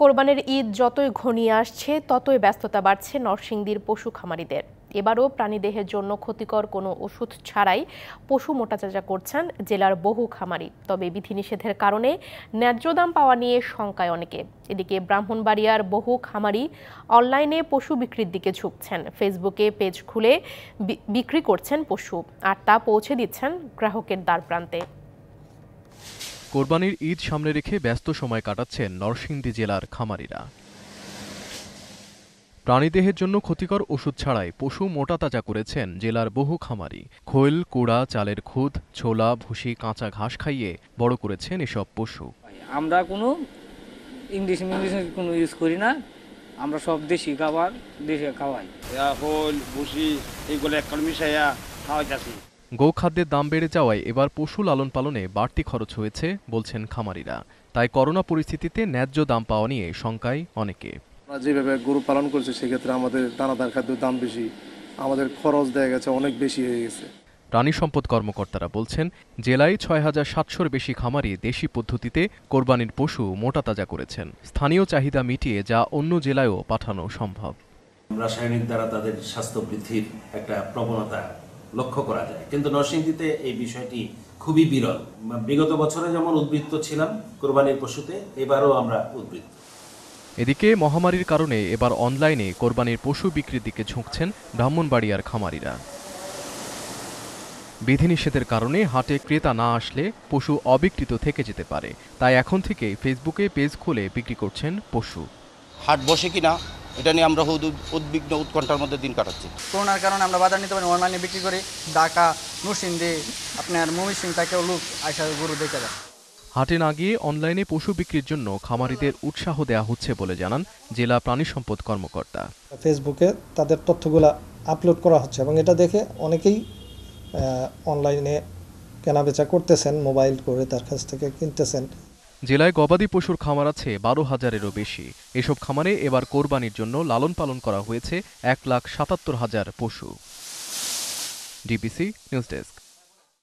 কোরবানের ঈদ যতই ঘনিয়ে আসছে ততই ব্যস্ততা বাড়ছে নরসিংদীর পশু খামারিদের এবারও প্রাণীদেহের জন্য ক্ষতিকর কোনো ওষুধ ছাড়াই পশু মোটাচাচা করছেন জেলার বহু খামারি তবে বিধিনিষেধের কারণে ন্যায্য দাম পাওয়া নিয়ে শঙ্কায় অনেকে এদিকে ব্রাহ্মণবাড়িয়ার বহু খামারি অনলাইনে পশু বিক্রির দিকে ঝুঁকছেন ফেসবুকে পেজ খুলে বিক্রি করছেন পশু আর তা পৌঁছে দিচ্ছেন গ্রাহকের দ্বার প্রান্তে কোরবানির ঈদ সামনে রেখে ব্যস্ত সময় কাটাচ্ছেন নরসিংদী জেলার খামারিরা প্রাণীদেহের জন্য ক্ষতিকর ওষুধ ছাড়াই পশু মোটা তাজা করেছেন জেলার বহু খামারি খোল কুড়া চালের খুদ ছোলা ভুসি কাঁচা ঘাস খাইয়ে বড় করেছেন এসব পশু আমরা কোনো ইংলিশ ইংলিশ কোনো ইউজ করি না আমরা সব দেশি খাবার দেশে খাওয়াই খোল ভুসি এইগুলো এক মিশাইয়া খাওয়াইতেছি গোখাদ্যের দাম বেড়ে যাওয়ায় এবার পশু লালন পালনে বাড়তি খরচ হয়েছে বলছেন খামারিরা তাই করোনা পরিস্থিতিতে ন্যায্য দাম পাওয়া নিয়ে শঙ্কায় অনেকে আমরা যেভাবে গরু পালন করছি সেক্ষেত্রে আমাদের দানাদার খাদ্যের দাম বেশি আমাদের খরচ দেয়া গেছে অনেক বেশি হয়ে গেছে প্রাণী সম্পদ কর্মকর্তারা বলছেন জেলায় ছয় হাজার সাতশোর বেশি খামারি দেশি পদ্ধতিতে কোরবানির পশু মোটা তাজা করেছেন স্থানীয় চাহিদা মিটিয়ে যা অন্য জেলায়ও পাঠানো সম্ভব রাসায়নিক দ্বারা তাদের স্বাস্থ্য বৃদ্ধির একটা প্রবণতা লক্ষ্য করা যায় কিন্তু নরসিংদীতে এই বিষয়টি খুবই বিরল বিগত বছরে যেমন উদ্বৃত্ত ছিলাম কোরবানির পশুতে এবারও আমরা উদ্বৃত্ত এদিকে মহামারীর কারণে এবার অনলাইনে কোরবানির পশু বিক্রির দিকে ঝুঁকছেন ব্রাহ্মণবাড়িয়ার খামারিরা বিধিনিষেধের কারণে হাটে ক্রেতা না আসলে পশু অবিকৃত থেকে যেতে পারে তাই এখন থেকে ফেসবুকে পেজ খুলে বিক্রি করছেন পশু হাট বসে কিনা এটা নিয়ে আমরা উদ্বিগ্ন উৎকণ্ঠার মধ্যে দিন কাটাচ্ছি করোনার কারণে আমরা বাজার নিতে পারি অনলাইনে বিক্রি করি ঢাকা নরসিংদী আপনার সিং তাকেও লোক আসা গরু দেখে যায় হাটে না গিয়ে অনলাইনে পশু বিক্রির জন্য খামারিদের উৎসাহ দেওয়া হচ্ছে বলে জানান জেলা প্রাণী সম্পদ কর্মকর্তা ফেসবুকে তাদের তথ্যগুলা আপলোড করা হচ্ছে এবং এটা দেখে অনেকেই অনলাইনে কেনাবেচা করতেছেন মোবাইল করে তার কাছ থেকে কিনতেছেন জেলায় গবাদি পশুর খামার আছে বারো হাজারেরও বেশি এসব খামারে এবার কোরবানির জন্য লালন পালন করা হয়েছে এক লাখ সাতাত্তর হাজার পশু ডিবিসি নিউজ ডেস্ক